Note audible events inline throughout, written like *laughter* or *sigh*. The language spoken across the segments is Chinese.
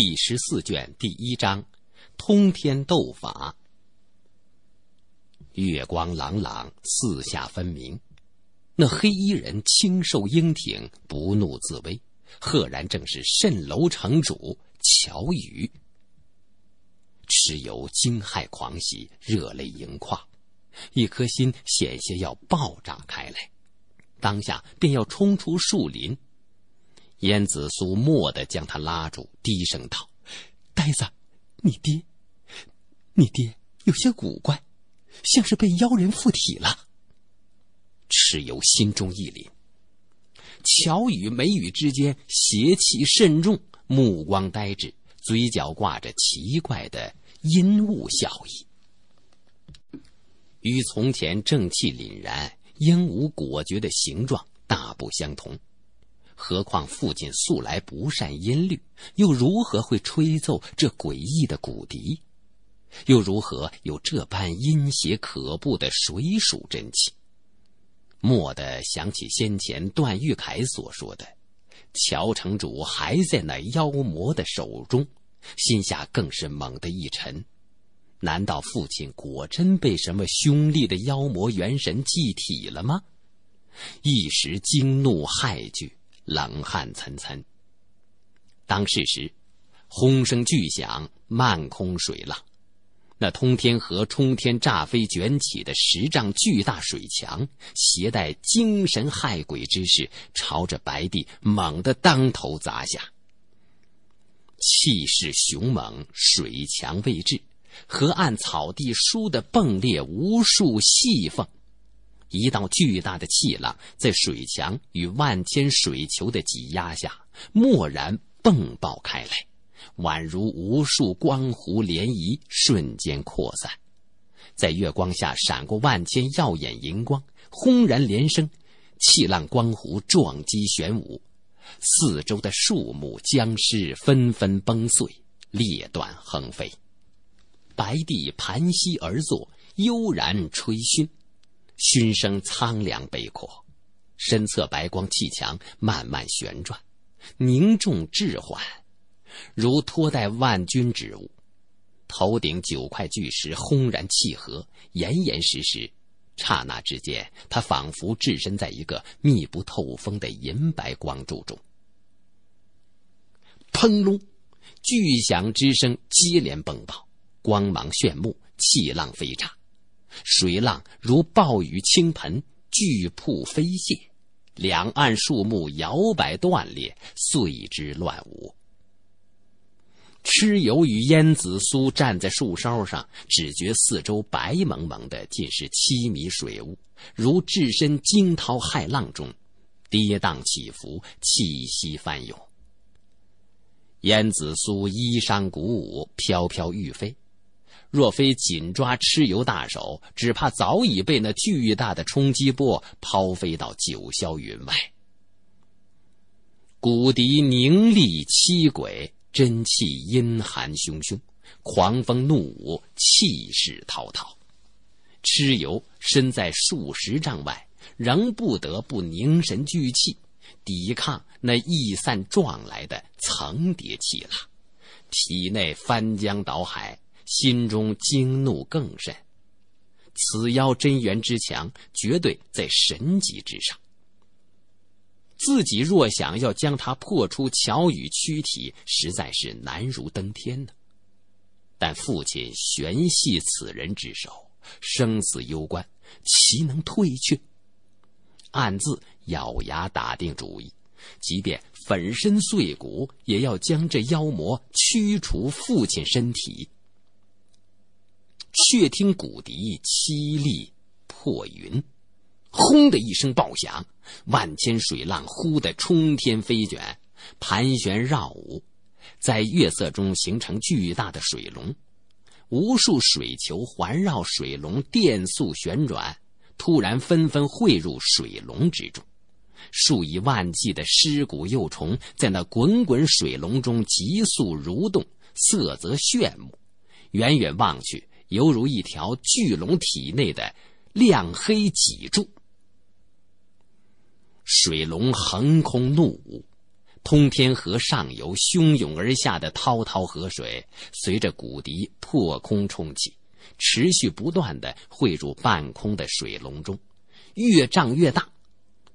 第十四卷第一章，通天斗法。月光朗朗，四下分明。那黑衣人清瘦英挺，不怒自威，赫然正是蜃楼城主乔羽。蚩尤惊骇狂喜，热泪盈眶，一颗心险些要爆炸开来，当下便要冲出树林。燕子苏蓦地将他拉住，低声道：“呆子，你爹，你爹有些古怪，像是被妖人附体了。”蚩尤心中一凛，乔语眉宇之间邪气甚重，目光呆滞，嘴角挂着奇怪的阴雾笑意，与从前正气凛然、英武果决的形状大不相同。何况父亲素来不善音律，又如何会吹奏这诡异的骨笛？又如何有这般阴邪可怖的水属真气？蓦地想起先前段玉凯所说的，乔城主还在那妖魔的手中，心下更是猛地一沉。难道父亲果真被什么凶厉的妖魔元神祭体了吗？一时惊怒骇惧。冷汗涔涔。当是时，轰声巨响，漫空水浪。那通天河冲天炸飞，卷起的十丈巨大水墙，携带精神骇鬼之势，朝着白帝猛地当头砸下。气势雄猛，水墙未至，河岸草地倏地迸裂无数细缝。一道巨大的气浪在水墙与万千水球的挤压下蓦然迸爆开来，宛如无数光弧涟漪瞬间扩散，在月光下闪过万千耀眼银光，轰然连声。气浪光弧撞击玄武，四周的树木僵尸纷纷崩碎，裂断横飞。白帝盘膝而坐，悠然吹嘘。熏声苍凉悲阔，身侧白光砌墙慢慢旋转，凝重滞缓，如托带万钧之物。头顶九块巨石轰然契合，严严实实。刹那之间，他仿佛置身在一个密不透风的银白光柱中。砰隆！巨响之声接连蹦爆，光芒炫目，气浪飞涨。水浪如暴雨倾盆，巨瀑飞泻，两岸树木摇摆断裂，碎枝乱舞。蚩尤与燕子苏站在树梢上，只觉四周白蒙蒙的，尽是凄迷水雾，如置身惊涛骇浪中，跌宕起伏，气息翻涌。燕子苏衣衫鼓舞，飘飘欲飞。若非紧抓蚩尤大手，只怕早已被那巨大的冲击波抛飞到九霄云外。骨笛凝立七鬼，真气阴寒汹汹，狂风怒舞，气势滔滔。蚩尤身在数十丈外，仍不得不凝神聚气，抵抗那易散撞来的层叠气浪，体内翻江倒海。心中惊怒更甚，此妖真元之强，绝对在神级之上。自己若想要将他破出乔羽躯体，实在是难如登天呢。但父亲悬系此人之手，生死攸关，岂能退却？暗自咬牙，打定主意，即便粉身碎骨，也要将这妖魔驱除父亲身体。却听骨笛凄厉破云，轰的一声爆响，万千水浪忽的冲天飞卷，盘旋绕舞，在月色中形成巨大的水龙，无数水球环绕水龙电速旋转，突然纷纷汇入水龙之中，数以万计的尸骨幼虫在那滚滚水龙中急速蠕动，色泽炫目，远远望去。犹如一条巨龙体内的亮黑脊柱，水龙横空怒舞，通天河上游汹涌而下的滔滔河水，随着鼓笛破空冲起，持续不断的汇入半空的水龙中，越涨越大，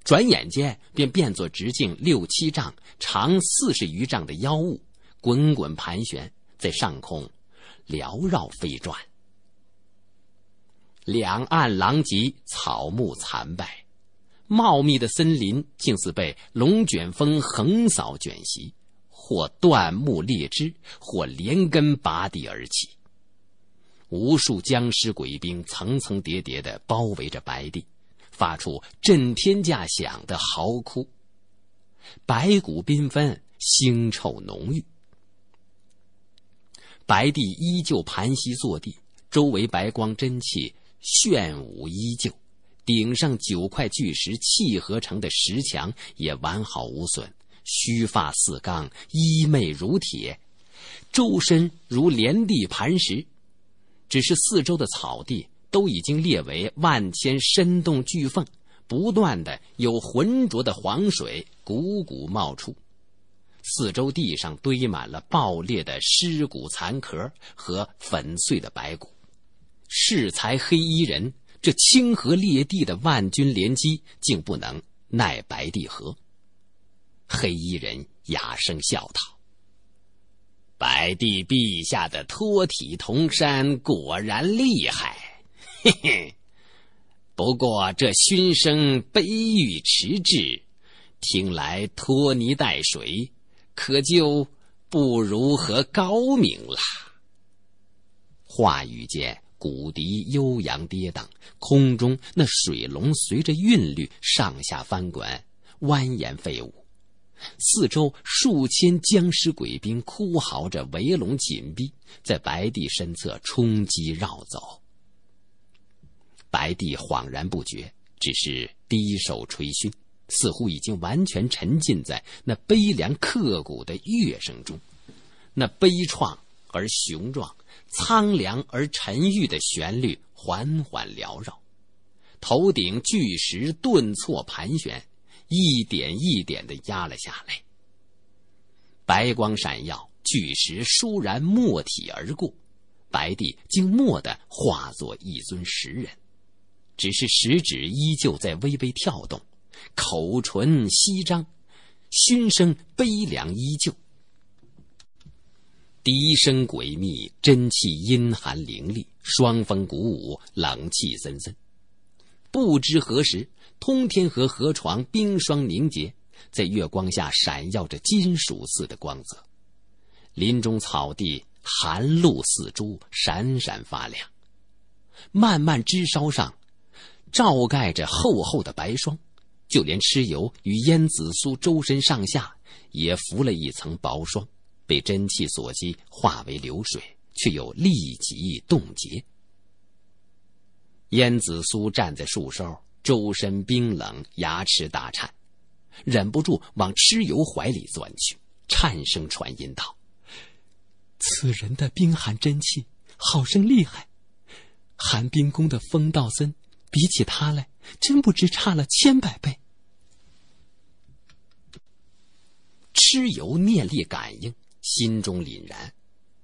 转眼间便变作直径六七丈、长四十余丈的妖物，滚滚盘旋在上空，缭绕飞转。两岸狼藉，草木残败，茂密的森林竟是被龙卷风横扫卷袭，或断木裂枝，或连根拔地而起。无数僵尸鬼兵层层叠叠地包围着白帝，发出震天价响的嚎哭，白骨缤纷，腥臭浓郁。白帝依旧盘膝坐地，周围白光真气。炫舞依旧，顶上九块巨石契合成的石墙也完好无损，须发似钢，衣袂如铁，周身如连地磐石。只是四周的草地都已经列为万千深洞巨缝，不断的有浑浊的黄水汩汩冒出。四周地上堆满了爆裂的尸骨残壳和粉碎的白骨。恃才黑衣人，这清河裂地的万钧连击，竟不能奈白帝何。黑衣人哑声笑道：“白帝陛下的脱体铜山果然厉害，嘿嘿。不过这熏声悲欲迟滞，听来拖泥带水，可就不如何高明了。”话语间。骨笛悠扬跌宕，空中那水龙随着韵律上下翻滚、蜿蜒飞舞。四周数千僵尸鬼兵哭嚎着围拢紧逼，在白帝身侧冲击绕走。白帝恍然不觉，只是低首吹埙，似乎已经完全沉浸在那悲凉刻骨的乐声中，那悲怆而雄壮。苍凉而沉郁的旋律缓缓缭绕，头顶巨石顿挫盘旋，一点一点地压了下来。白光闪耀，巨石倏然没体而过，白帝竟蓦地化作一尊石人，只是食指依旧在微微跳动，口唇翕张，心声悲凉依旧。笛声诡秘，真气阴寒凌厉，霜风鼓舞，冷气森森。不知何时，通天河河床冰霜凝结，在月光下闪耀着金属似的光泽。林中草地寒露似珠，闪闪发亮。漫漫枝梢上，罩盖着厚厚的白霜，就连蚩尤与燕子苏周身上下也浮了一层薄霜。被真气所击，化为流水，却又立即冻结。燕子苏站在树梢，周身冰冷，牙齿打颤，忍不住往蚩尤怀里钻去，颤声传音道：“此人的冰寒真气，好生厉害！寒冰宫的风道森，比起他来，真不知差了千百倍。”蚩尤念力感应。心中凛然，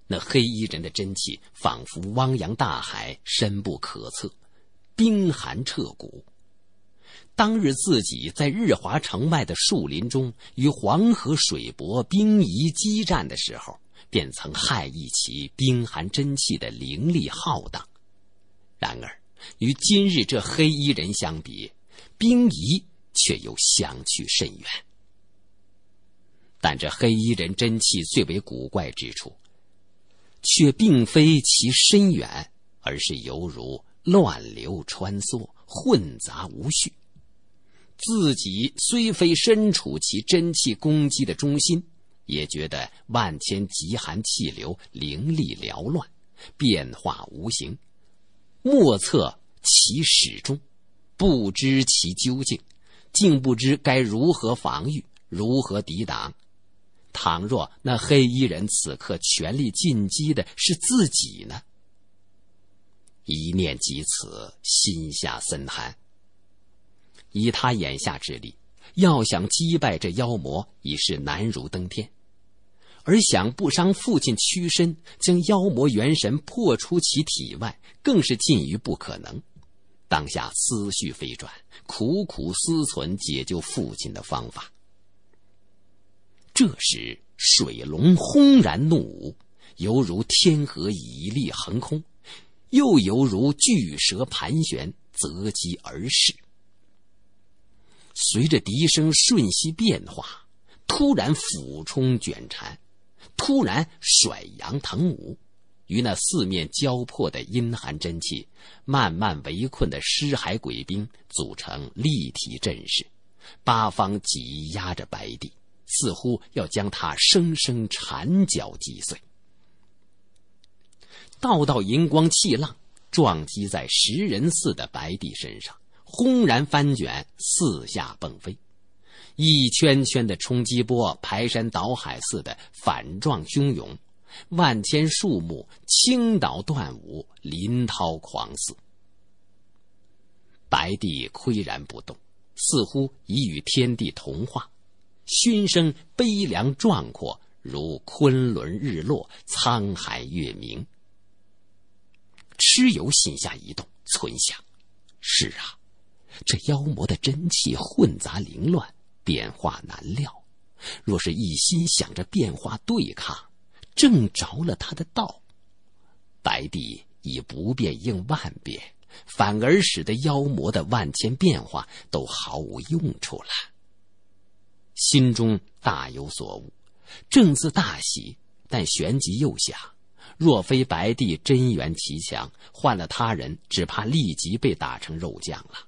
那黑衣人的真气仿佛汪洋大海，深不可测，冰寒彻骨。当日自己在日华城外的树林中与黄河水泊冰夷激战的时候，便曾害一其冰寒真气的凌厉浩荡。然而与今日这黑衣人相比，冰夷却又相去甚远。但这黑衣人真气最为古怪之处，却并非其深远，而是犹如乱流穿梭、混杂无序。自己虽非身处其真气攻击的中心，也觉得万千极寒气流凌厉缭乱，变化无形，莫测其始终，不知其究竟，竟不知该如何防御，如何抵挡。倘若那黑衣人此刻全力进击的是自己呢？一念及此，心下森寒。以他眼下之力，要想击败这妖魔，已是难如登天；而想不伤父亲躯身，将妖魔元神破出其体外，更是近于不可能。当下思绪飞转，苦苦思忖解救父亲的方法。这时，水龙轰然怒舞，犹如天河一立横空，又犹如巨蛇盘旋，择机而噬。随着笛声瞬息变化，突然俯冲卷缠，突然甩杨腾舞，与那四面交迫的阴寒真气、慢慢围困的尸骸鬼兵，组成立体阵势，八方挤压着白帝。似乎要将他生生缠脚击碎。道道银光气浪撞击在石人似的白帝身上，轰然翻卷，四下迸飞，一圈圈的冲击波排山倒海似的反撞汹涌，万千树木倾倒断舞，林涛狂似。白帝岿然不动，似乎已与天地同化。熏声悲凉壮阔，如昆仑日落，沧海月明。蚩尤心下一动，存想：“是啊，这妖魔的真气混杂凌乱，变化难料。若是一心想着变化对抗，正着了他的道。白帝以不变应万变，反而使得妖魔的万千变化都毫无用处了。”心中大有所悟，正自大喜，但旋即又想：若非白帝真元奇强，换了他人，只怕立即被打成肉酱了；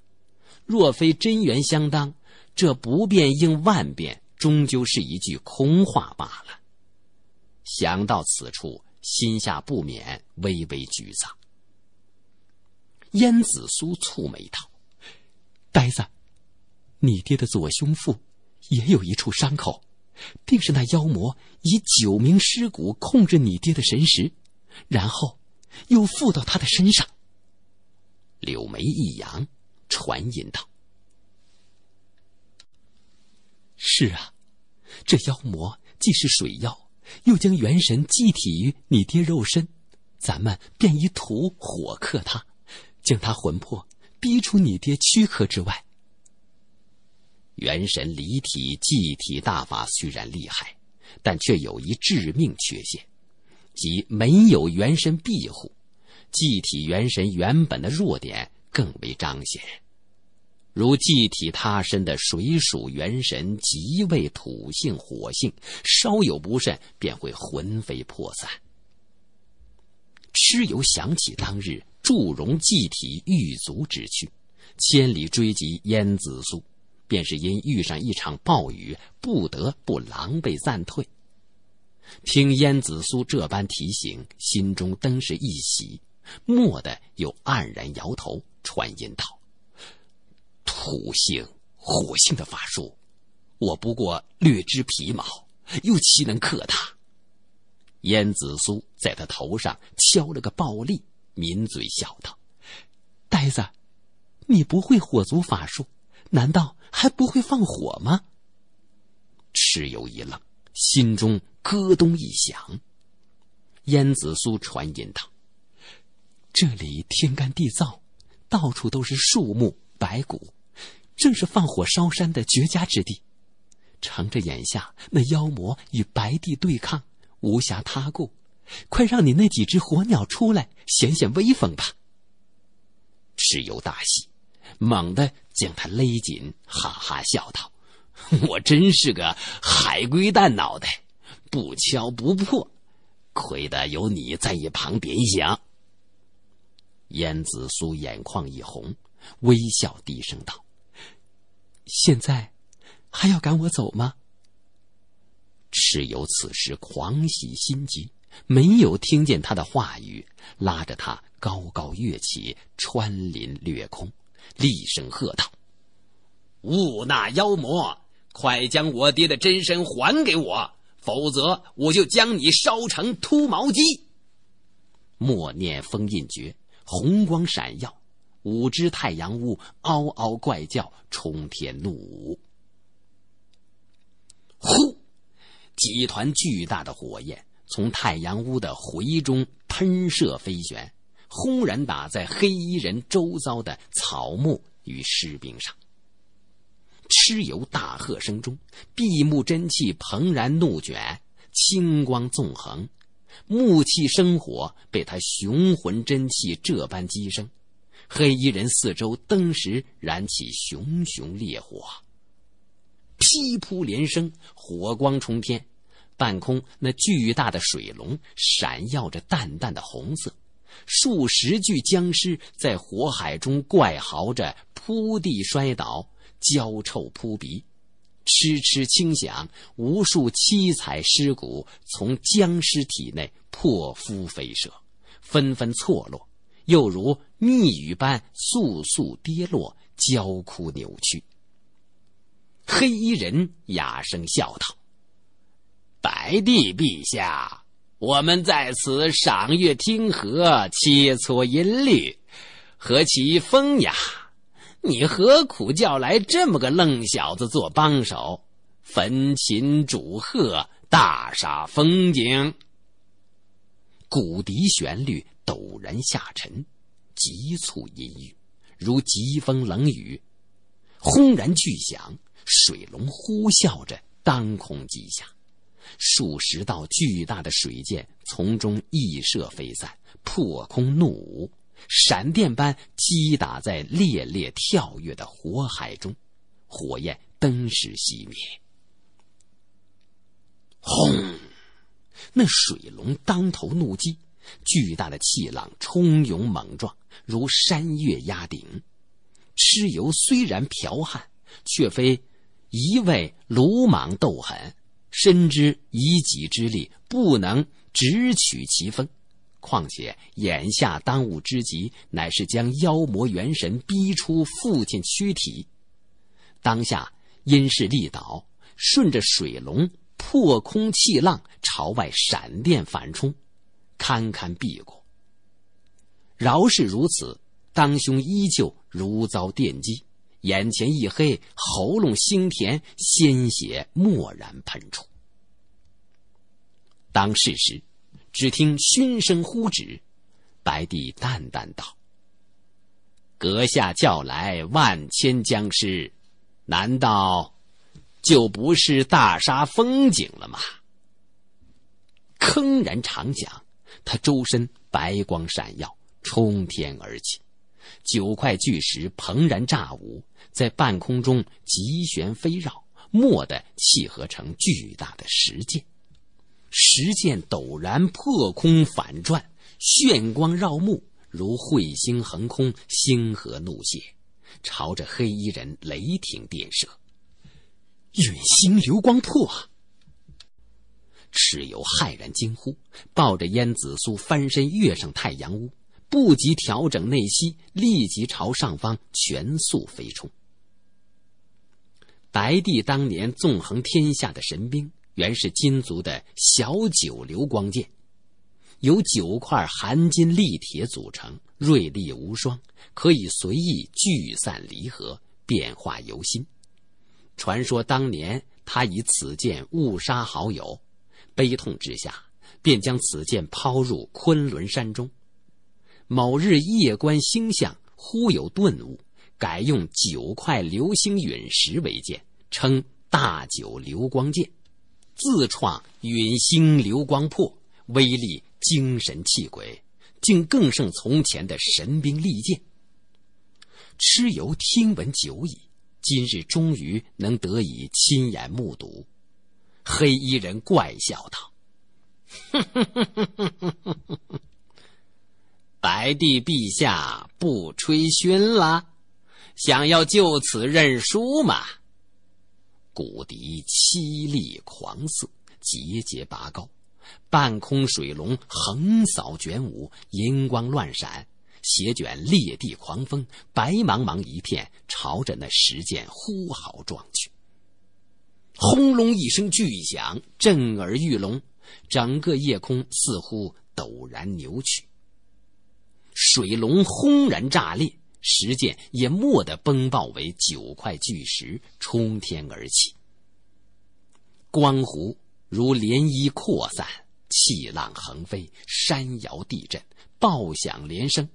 若非真元相当，这不变应万变，终究是一句空话罢了。想到此处，心下不免微微沮丧。燕子苏蹙眉道：“呆子，你爹的左胸腹。”也有一处伤口，定是那妖魔以九名尸骨控制你爹的神识，然后又附到他的身上。柳眉一扬，传音道：“是啊，这妖魔既是水妖，又将元神寄体于你爹肉身，咱们便以土火克他，将他魂魄逼出你爹躯壳之外。”元神离体祭体大法虽然厉害，但却有一致命缺陷，即没有元神庇护，祭体元神原本的弱点更为彰显。如祭体他身的水属元神极为土性火性，稍有不慎便会魂飞魄散。蚩尤想起当日祝融祭体狱卒之去，千里追击燕子苏。便是因遇上一场暴雨，不得不狼狈暂退。听燕子苏这般提醒，心中登是一喜，蓦地又黯然摇头，传音道：“土性、火性的法术，我不过略知皮毛，又岂能克他？”燕子苏在他头上敲了个暴栗，抿嘴笑道：“呆子，你不会火族法术。”难道还不会放火吗？蚩尤一愣，心中咯咚一响。燕子苏传音道：“这里天干地燥，到处都是树木白骨，正是放火烧山的绝佳之地。乘着眼下那妖魔与白帝对抗，无暇他顾，快让你那几只火鸟出来显显威风吧！”蚩尤大喜，猛地。将他勒紧，哈哈笑道：“ *laughs* 我真是个海龟蛋脑袋，不敲不破，亏得有你在一旁点响。”燕子苏眼眶一红，微笑低声道：“现在还要赶我走吗？”蚩尤此时狂喜心急，没有听见他的话语，拉着他高高跃起，穿林掠空。厉声喝道：“勿那妖魔，快将我爹的真身还给我，否则我就将你烧成秃毛鸡！”默念封印诀，红光闪耀，五只太阳乌嗷嗷怪叫，冲天怒舞。呼！几团巨大的火焰从太阳乌的回中喷射飞旋。轰然打在黑衣人周遭的草木与士兵上。蚩尤大喝声中，闭目真气蓬然怒卷，青光纵横，木气生火，被他雄浑真气这般激生，黑衣人四周登时燃起熊熊烈火。劈扑连声，火光冲天，半空那巨大的水龙闪耀着淡淡的红色。数十具僵尸在火海中怪嚎着，扑地摔倒，焦臭扑鼻，嗤嗤轻响。无数七彩尸骨从僵尸体内破腹飞射，纷纷错落，又如密雨般簌簌跌落，焦枯扭曲。黑衣人哑声笑道：“白帝陛下。”我们在此赏月听河，切磋音律，何其风雅！你何苦叫来这么个愣小子做帮手，焚琴煮鹤，大煞风景！骨笛旋律陡然下沉，急促阴郁，如疾风冷雨，轰然巨响，水龙呼啸着当空击下。数十道巨大的水箭从中逸射飞散，破空怒舞，闪电般击打在烈烈跳跃的火海中，火焰登时熄灭。轰！那水龙当头怒击，巨大的气浪冲涌猛撞，如山岳压顶。蚩尤虽然剽悍，却非一味鲁莽斗狠。深知以己之力不能直取其分，况且眼下当务之急乃是将妖魔元神逼出父亲躯体。当下因势利导，顺着水龙破空气浪朝外闪电反冲，堪堪避过。饶是如此，当胸依旧如遭电击。眼前一黑，喉咙腥甜，鲜血蓦然喷出。当事时，只听熏声呼止，白帝淡淡道：“阁下叫来万千僵尸，难道就不是大杀风景了吗？”铿然长响，他周身白光闪耀，冲天而起。九块巨石砰然炸舞，在半空中急旋飞绕，蓦地契合成巨大的石剑。石剑陡然破空反转，炫光绕目，如彗星横空，星河怒泻，朝着黑衣人雷霆电射。陨星流光破！蚩尤骇然惊呼，抱着燕子苏翻身跃上太阳屋。不及调整内息，立即朝上方全速飞冲。白帝当年纵横天下的神兵，原是金族的小九流光剑，由九块含金利铁组成，锐利无双，可以随意聚散离合，变化由心。传说当年他以此剑误杀好友，悲痛之下，便将此剑抛入昆仑山中。某日夜观星象，忽有顿悟，改用九块流星陨石为剑，称“大九流光剑”，自创陨星流光破，威力精神气鬼，竟更胜从前的神兵利剑。蚩尤听闻久矣，今日终于能得以亲眼目睹。黑衣人怪笑道：“呵呵呵呵呵呵呵呵。”白帝陛下不吹勋了，想要就此认输吗？骨笛凄厉狂似，节节拔高，半空水龙横扫卷舞，银光乱闪，斜卷裂地狂风，白茫茫一片，朝着那石剑呼嚎撞去。轰隆一声巨响，震耳欲聋，整个夜空似乎陡然扭曲。水龙轰然炸裂，石剑也蓦地崩爆为九块巨石，冲天而起。光弧如涟漪扩散，气浪横飞，山摇地震，爆响连声。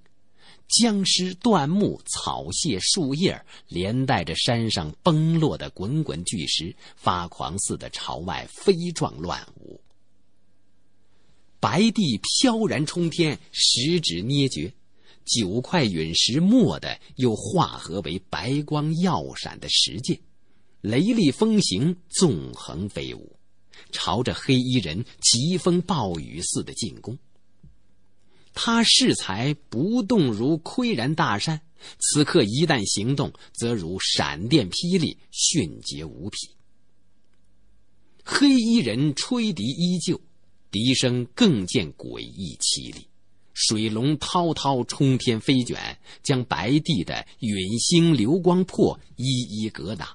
僵尸断木、草屑、树叶，连带着山上崩落的滚滚巨石，发狂似的朝外飞撞乱舞。白帝飘然冲天，十指捏诀，九块陨石蓦的又化合为白光耀闪的石剑，雷厉风行，纵横飞舞，朝着黑衣人疾风暴雨似的进攻。他恃才不动，如岿然大山；此刻一旦行动，则如闪电霹雳，迅捷无匹。黑衣人吹笛依旧。笛声更见诡异凄厉，水龙滔滔冲天飞卷，将白帝的陨星流光破一一格挡。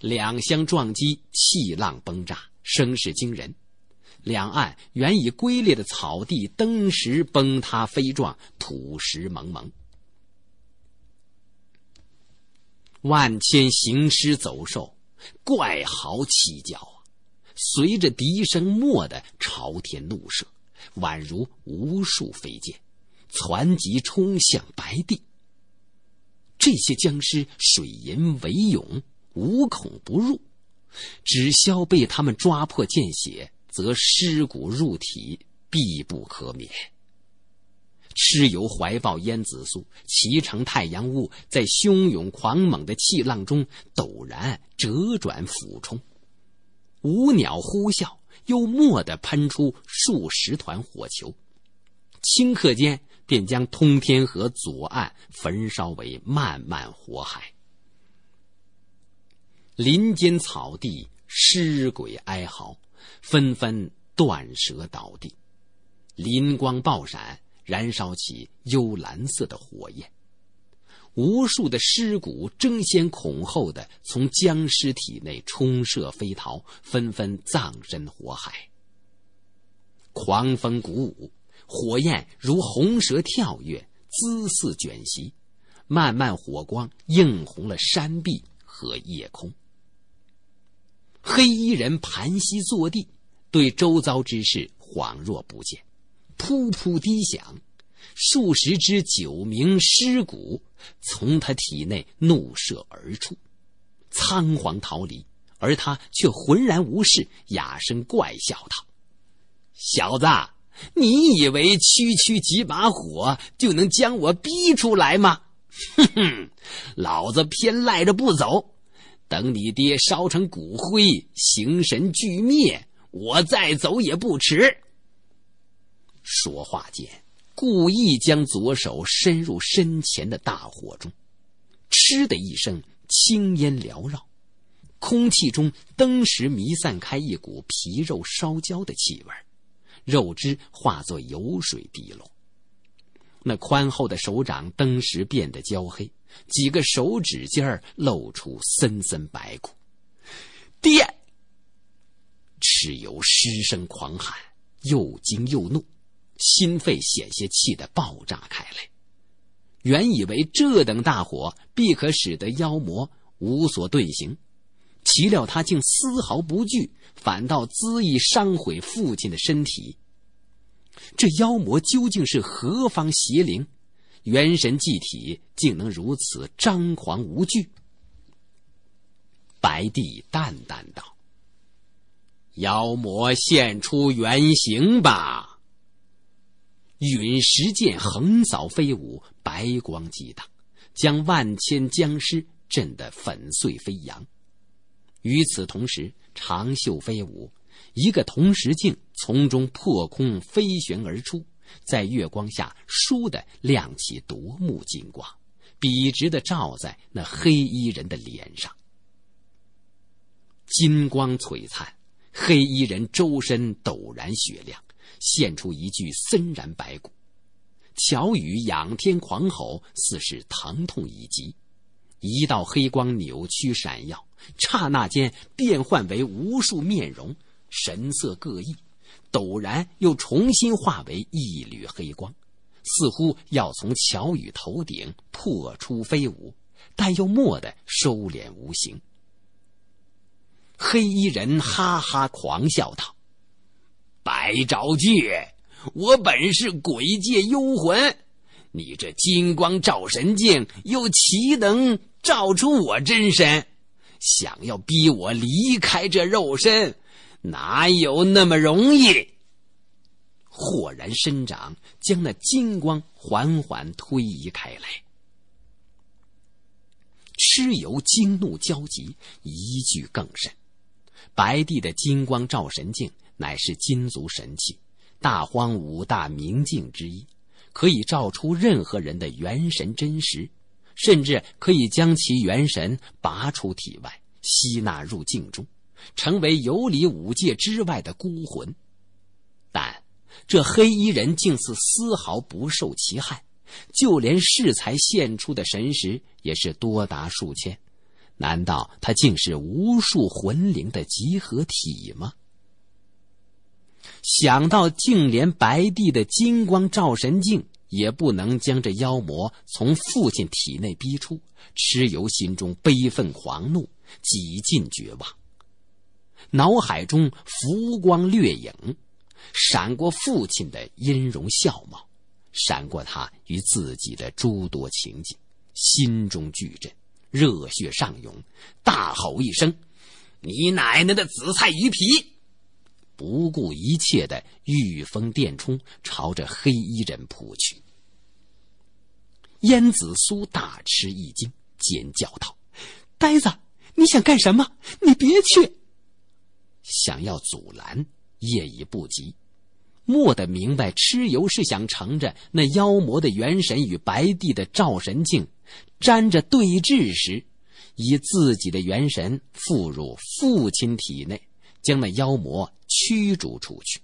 两相撞击，气浪崩炸，声势惊人。两岸原已龟裂的草地，登时崩塌飞撞，土石蒙蒙。万千行尸走兽，怪嚎凄叫。随着笛声，蓦地朝天怒射，宛如无数飞箭，攒集冲向白帝。这些僵尸水银为涌，无孔不入，只消被他们抓破见血，则尸骨入体，必不可免。蚩尤怀抱燕子素，骑乘太阳乌，在汹涌狂猛的气浪中陡然折转俯冲。五鸟呼啸，又蓦地喷出数十团火球，顷刻间便将通天河左岸焚烧为漫漫火海。林间草地，尸鬼哀嚎，纷纷断舌倒地，灵光爆闪，燃烧起幽蓝色的火焰。无数的尸骨争先恐后的从僵尸体内冲射飞逃，纷纷葬身火海。狂风鼓舞，火焰如红蛇跳跃，姿势卷袭。漫漫火光映红了山壁和夜空。黑衣人盘膝坐地，对周遭之事恍若不见，噗噗低响。数十只九名尸骨从他体内怒射而出，仓皇逃离，而他却浑然无事，哑声怪笑道：“小子，你以为区区几把火就能将我逼出来吗？哼哼，老子偏赖着不走，等你爹烧成骨灰，形神俱灭，我再走也不迟。”说话间。故意将左手伸入身前的大火中，嗤的一声，青烟缭绕，空气中登时弥散开一股皮肉烧焦的气味儿，肉汁化作油水滴落，那宽厚的手掌登时变得焦黑，几个手指尖儿露出森森白骨。爹！蚩尤失声狂喊，又惊又怒。心肺险些气得爆炸开来。原以为这等大火必可使得妖魔无所遁形，岂料他竟丝毫不惧，反倒恣意伤毁父亲的身体。这妖魔究竟是何方邪灵？元神祭体竟能如此张狂无惧？白帝淡淡道：“妖魔现出原形吧。”陨石剑横扫飞舞，白光激荡，将万千僵尸震得粉碎飞扬。与此同时，长袖飞舞，一个铜石镜从中破空飞旋而出，在月光下倏地亮起夺目金光，笔直的照在那黑衣人的脸上。金光璀璨，黑衣人周身陡然雪亮。现出一具森然白骨，乔羽仰天狂吼，似是疼痛已极。一道黑光扭曲闪耀，刹那间变换为无数面容，神色各异。陡然又重新化为一缕黑光，似乎要从乔羽头顶破出飞舞，但又蓦地收敛无形。黑衣人哈哈狂笑道。白昭觉，我本是鬼界幽魂，你这金光照神镜又岂能照出我真身？想要逼我离开这肉身，哪有那么容易？豁然伸掌，将那金光缓缓推移开来。蚩尤惊怒交集，一句更甚：“白帝的金光照神镜。”乃是金族神器，大荒五大明镜之一，可以照出任何人的元神真实，甚至可以将其元神拔出体外，吸纳入镜中，成为游离五界之外的孤魂。但这黑衣人竟似丝毫不受其害，就连适才现出的神识也是多达数千。难道他竟是无数魂灵的集合体吗？想到竟连白帝的金光照神镜也不能将这妖魔从父亲体内逼出，蚩尤心中悲愤狂怒，几近绝望。脑海中浮光掠影，闪过父亲的音容笑貌，闪过他与自己的诸多情景，心中巨震，热血上涌，大吼一声：“你奶奶的紫菜鱼皮！”不顾一切的御风电冲，朝着黑衣人扑去。燕子苏大吃一惊，尖叫道：“呆子，你想干什么？你别去！”想要阻拦，夜已不急。蓦地明白，蚩尤是想乘着那妖魔的元神与白帝的照神镜沾着对峙时，以自己的元神附入父亲体内，将那妖魔。驱逐出去，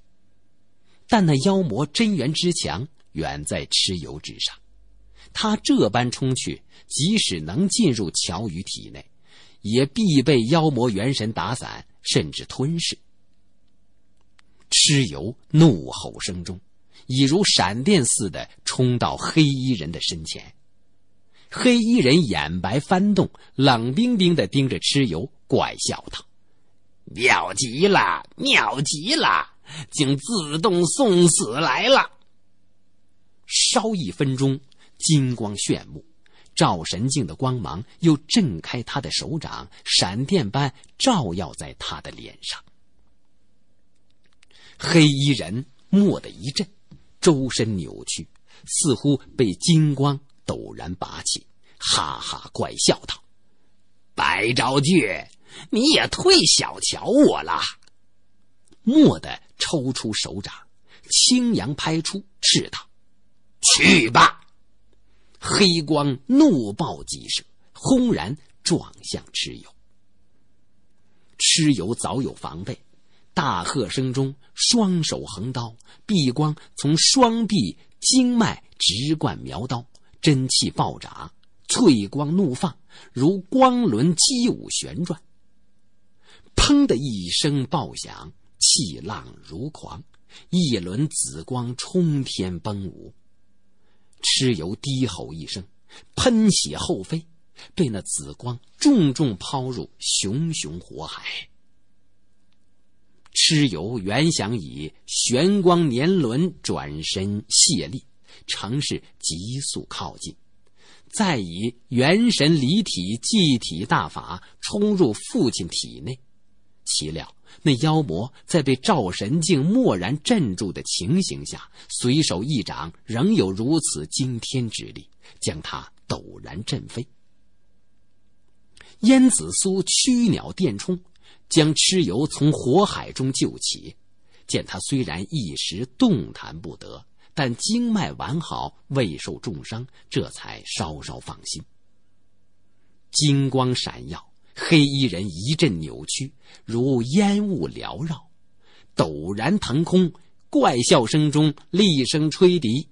但那妖魔真元之强远在蚩尤之上，他这般冲去，即使能进入乔羽体内，也必被妖魔元神打散，甚至吞噬。蚩尤怒吼声中，已如闪电似的冲到黑衣人的身前，黑衣人眼白翻动，冷冰冰地盯着蚩尤，怪笑道。妙极了，妙极了，竟自动送死来了。稍一分钟，金光炫目，照神镜的光芒又震开他的手掌，闪电般照耀在他的脸上。黑衣人蓦地一震，周身扭曲，似乎被金光陡然拔起，哈哈怪笑道：“白昭俊。”你也忒小瞧我了！蓦地抽出手掌，轻扬拍出，斥道：“去吧！”黑光怒爆几射，轰然撞向蚩尤。蚩尤早有防备，大喝声中，双手横刀，碧光从双臂经脉直贯苗刀，真气暴涨，翠光怒放，如光轮击舞旋转。砰的一声爆响，气浪如狂，一轮紫光冲天崩舞。蚩尤低吼一声，喷血后飞，被那紫光重重抛入熊熊火海。蚩尤原想以玄光年轮转身卸力，乘势急速靠近，再以元神离体祭体大法冲入父亲体内。岂料那妖魔在被赵神镜蓦然镇住的情形下，随手一掌仍有如此惊天之力，将他陡然震飞。燕子苏驱鸟电冲，将蚩尤从火海中救起。见他虽然一时动弹不得，但经脉完好，未受重伤，这才稍稍放心。金光闪耀。黑衣人一阵扭曲，如烟雾缭绕，陡然腾空，怪笑声中厉声吹笛，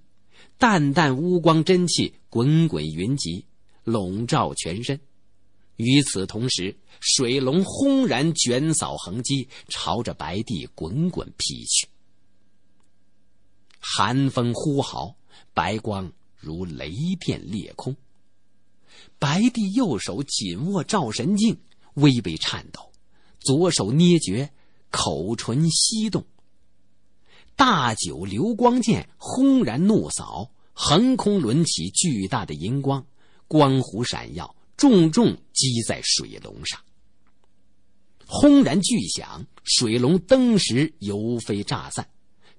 淡淡乌光真气滚滚云集，笼罩全身。与此同时，水龙轰然卷扫横击，朝着白帝滚滚劈去，寒风呼号，白光如雷电裂空。白帝右手紧握照神镜，微微颤抖；左手捏诀，口唇翕动。大九流光剑轰然怒扫，横空抡起巨大的银光，光弧闪耀，重重击在水龙上。轰然巨响，水龙登时油飞炸散。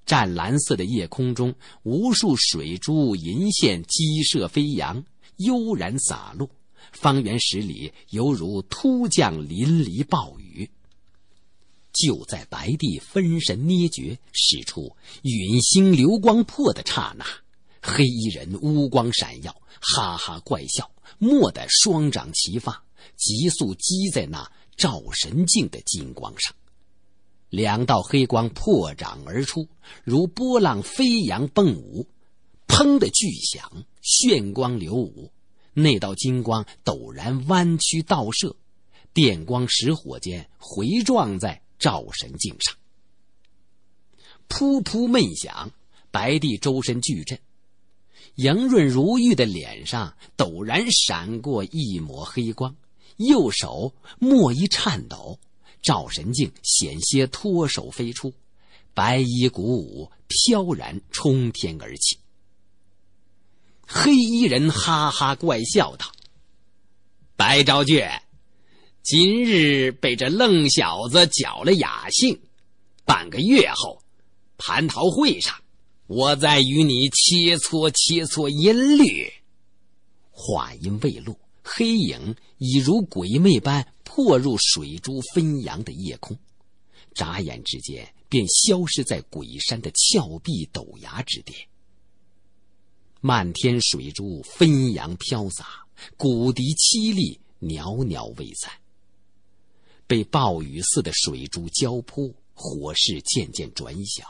湛蓝色的夜空中，无数水珠银线激射飞扬。悠然洒落，方圆十里犹如突降淋漓暴雨。就在白帝分神捏诀，使出陨星流光破的刹那，黑衣人乌光闪耀，哈哈怪笑，蓦地双掌齐发，急速击在那照神镜的金光上，两道黑光破掌而出，如波浪飞扬蹦舞，砰的巨响。炫光流舞，那道金光陡然弯曲倒射，电光石火间回撞在赵神镜上。噗噗闷响，白帝周身巨震，莹润如玉的脸上陡然闪过一抹黑光，右手蓦一颤抖，赵神镜险些脱手飞出，白衣鼓舞飘然冲天而起。黑衣人哈哈怪笑道：“白昭君，今日被这愣小子搅了雅兴。半个月后，蟠桃会上，我再与你切磋切磋音律。”话音未落，黑影已如鬼魅般破入水珠纷扬的夜空，眨眼之间便消失在鬼山的峭壁陡崖之巅。漫天水珠飞扬飘洒，骨笛凄厉，袅袅未散。被暴雨似的水珠浇泼，火势渐渐转小。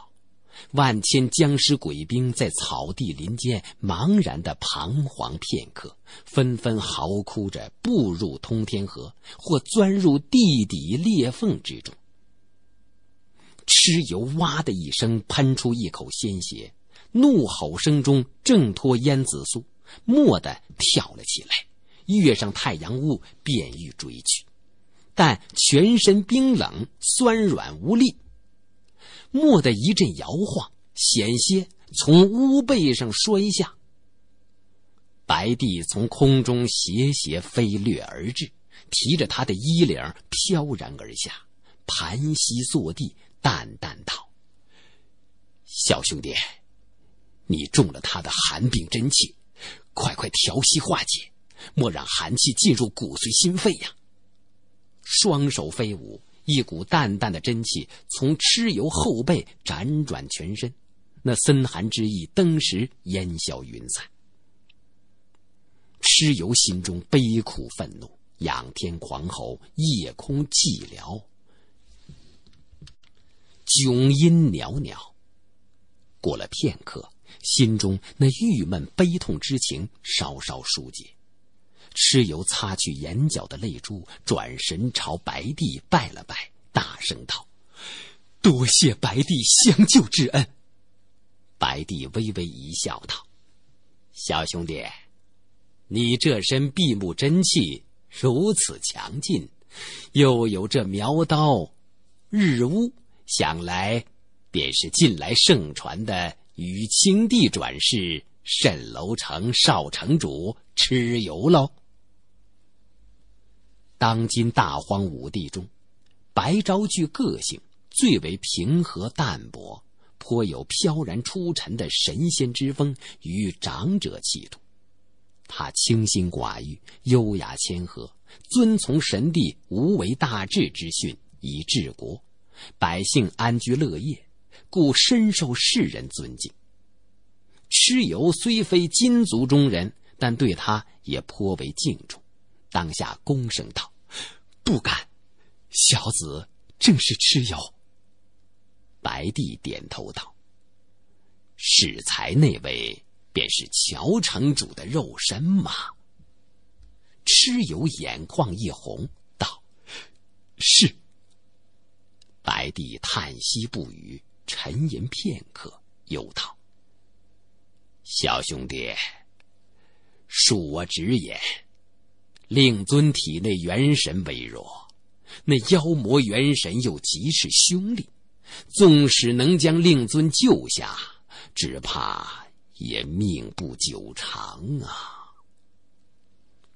万千僵尸鬼兵在草地林间茫然的彷徨片刻，纷纷嚎哭着步入通天河，或钻入地底裂缝之中。蚩尤哇的一声，喷出一口鲜血。怒吼声中挣脱燕子苏，蓦地跳了起来，跃上太阳屋便欲追去，但全身冰冷酸软无力，蓦地一阵摇晃，险些从屋背上摔下。白帝从空中斜斜飞掠而至，提着他的衣领飘然而下，盘膝坐地，淡淡道：“小兄弟。”你中了他的寒病真气，快快调息化解，莫让寒气进入骨髓心肺呀！双手飞舞，一股淡淡的真气从蚩尤后背辗转全身，那森寒之意登时烟消云散。蚩尤心中悲苦愤怒，仰天狂吼，夜空寂寥，迥音袅袅。过了片刻。心中那郁闷悲痛之情稍稍疏解，蚩尤擦去眼角的泪珠，转身朝白帝拜了拜，大声道：“多谢白帝相救之恩。”白帝微微一笑，道：“小兄弟，你这身闭目真气如此强劲，又有这苗刀，日乌，想来便是近来盛传的。”与青帝转世，蜃楼城少城主蚩尤喽。当今大荒五帝中，白昭具个性最为平和淡泊，颇有飘然出尘的神仙之风与长者气度。他清心寡欲，优雅谦和，遵从神帝无为大治之训以治国，百姓安居乐业。故深受世人尊敬。蚩尤虽非金族中人，但对他也颇为敬重。当下恭声道：“不敢，小子正是蚩尤。”白帝点头道：“适才那位便是乔城主的肉身吗？”蚩尤眼眶一红，道：“是。”白帝叹息不语。沉吟片刻，又道：“小兄弟，恕我直言，令尊体内元神微弱，那妖魔元神又极是凶厉，纵使能将令尊救下，只怕也命不久长啊。”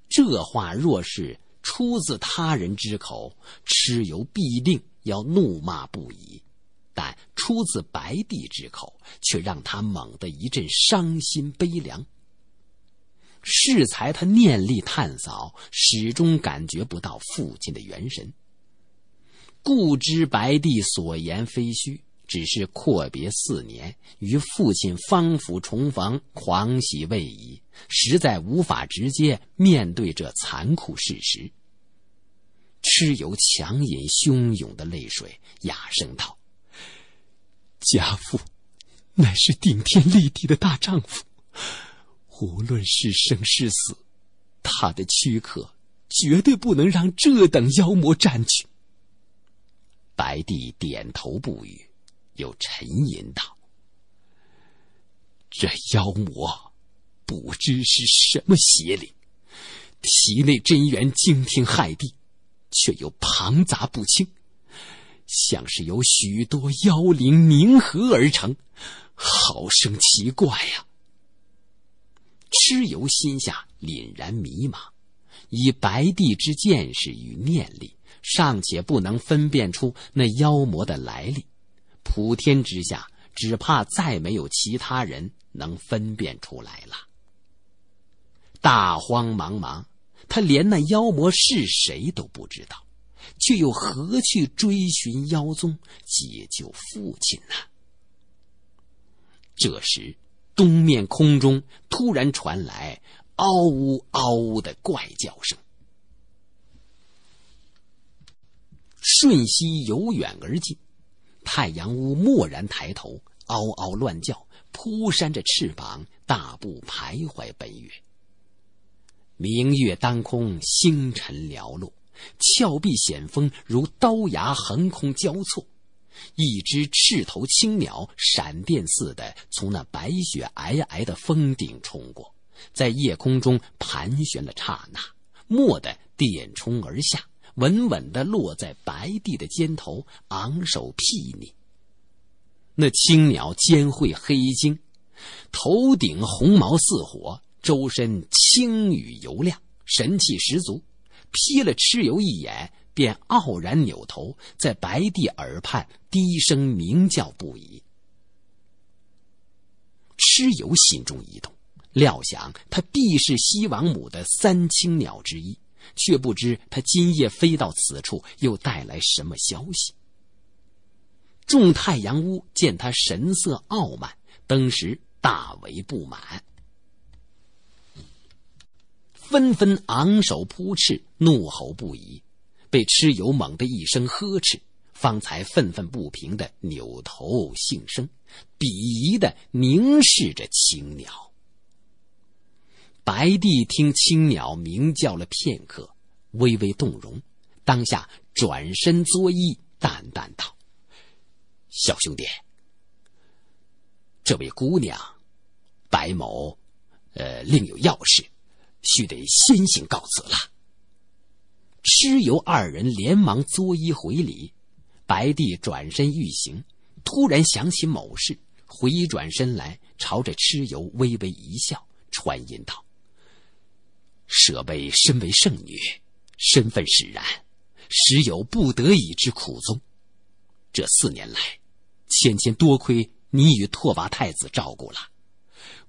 这话若是出自他人之口，蚩尤必定要怒骂不已。出自白帝之口，却让他猛地一阵伤心悲凉。适才他念力探扫，始终感觉不到父亲的元神，故知白帝所言非虚。只是阔别四年，与父亲方府重逢，狂喜未已，实在无法直接面对这残酷事实。蚩尤强忍汹涌的泪水，哑声道。家父乃是顶天立地的大丈夫，无论是生是死，他的躯壳绝对不能让这等妖魔占据。白帝点头不语，又沉吟道：“这妖魔不知是什么邪灵，体内真元惊天骇地，却又庞杂不清。”像是由许多妖灵凝合而成，好生奇怪呀！蚩尤心下凛然迷茫，以白帝之见识与念力，尚且不能分辨出那妖魔的来历，普天之下，只怕再没有其他人能分辨出来了。大荒茫茫，他连那妖魔是谁都不知道。却又何去追寻妖宗，解救父亲呢？这时，东面空中突然传来“嗷呜嗷呜”的怪叫声，瞬息由远而近。太阳乌蓦然抬头，嗷嗷乱叫，扑扇着翅膀，大步徘徊奔月。明月当空，星辰寥落。峭壁险峰如刀崖横空交错，一只赤头青鸟闪电似的从那白雪皑皑的峰顶冲过，在夜空中盘旋了刹那，蓦地电冲而下，稳稳地落在白帝的肩头，昂首睥睨。那青鸟尖喙黑睛，头顶红毛似火，周身青羽油亮，神气十足。瞥了蚩尤一眼，便傲然扭头，在白帝耳畔低声鸣叫不已。蚩尤心中一动，料想他必是西王母的三青鸟之一，却不知他今夜飞到此处又带来什么消息。众太阳乌见他神色傲慢，登时大为不满。纷纷昂首扑翅，怒吼不已，被蚩尤猛的一声呵斥，方才愤愤不平的扭头姓声，鄙夷的凝视着青鸟。白帝听青鸟鸣叫了片刻，微微动容，当下转身作揖，淡淡道：“小兄弟，这位姑娘，白某，呃，另有要事。”须得先行告辞了。蚩尤二人连忙作揖回礼，白帝转身欲行，突然想起某事，回转身来，朝着蚩尤微微一笑，传音道：“舍妹身为圣女，身份使然，实有不得已之苦衷。这四年来，芊芊多亏你与拓跋太子照顾了。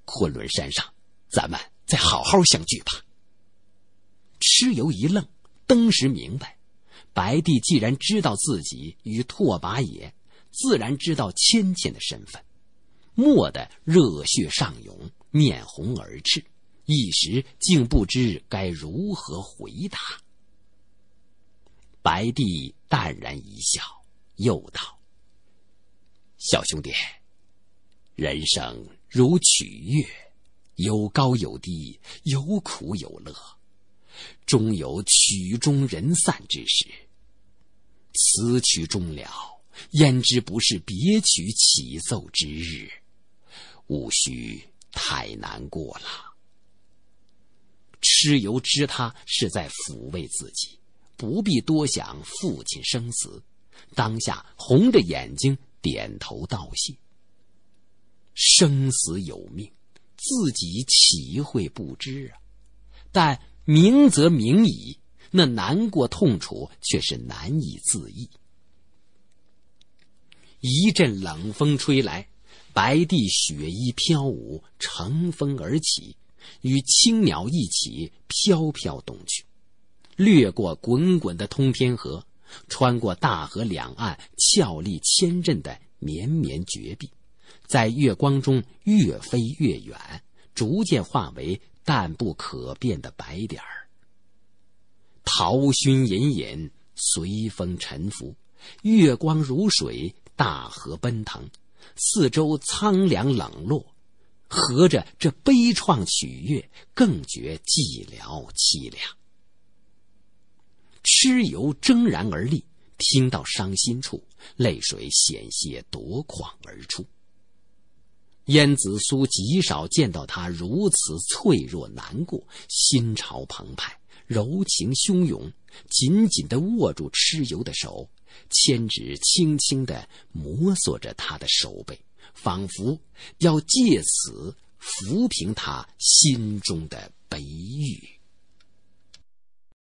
昆仑山上，咱们。”再好好相聚吧。蚩尤一愣，登时明白，白帝既然知道自己与拓跋野，自然知道芊芊的身份，蓦地热血上涌，面红耳赤，一时竟不知该如何回答。白帝淡然一笑，又道：“小兄弟，人生如曲月。”有高有低，有苦有乐，终有曲终人散之时。此曲终了，焉知不是别曲起奏之日？无需太难过了。蚩尤知他是在抚慰自己，不必多想父亲生死。当下红着眼睛点头道谢。生死有命。自己岂会不知啊？但明则明矣，那难过痛楚却是难以自抑。一阵冷风吹来，白帝雪衣飘舞，乘风而起，与青鸟一起飘飘东去，掠过滚滚的通天河，穿过大河两岸峭立千仞的绵绵绝壁。在月光中越飞越远，逐渐化为淡不可辨的白点儿。桃熏隐隐，随风沉浮；月光如水，大河奔腾。四周苍凉冷落，合着这悲怆曲乐，更觉寂寥凄凉。蚩尤怔然而立，听到伤心处，泪水险些夺眶而出。燕子苏极少见到他如此脆弱难过，心潮澎湃，柔情汹涌，紧紧地握住蚩尤的手，千指轻轻地摩挲着他的手背，仿佛要借此抚平他心中的悲郁。